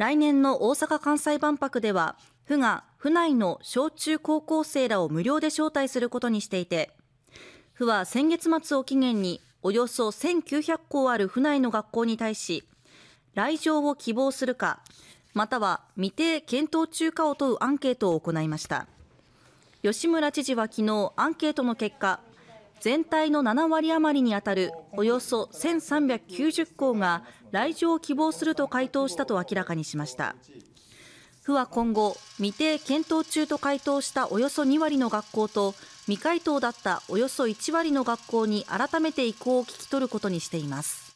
来年の大阪・関西万博では府が府内の小中高校生らを無料で招待することにしていて府は先月末を期限におよそ1900校ある府内の学校に対し来場を希望するかまたは未定検討中かを問うアンケートを行いました吉村知事は昨日アンケートの結果全体の7割余りにあたるおよそ1390校が来場を希望すると回答したと明らかにしました府は今後未定検討中と回答したおよそ2割の学校と未回答だったおよそ1割の学校に改めて意向を聞き取ることにしています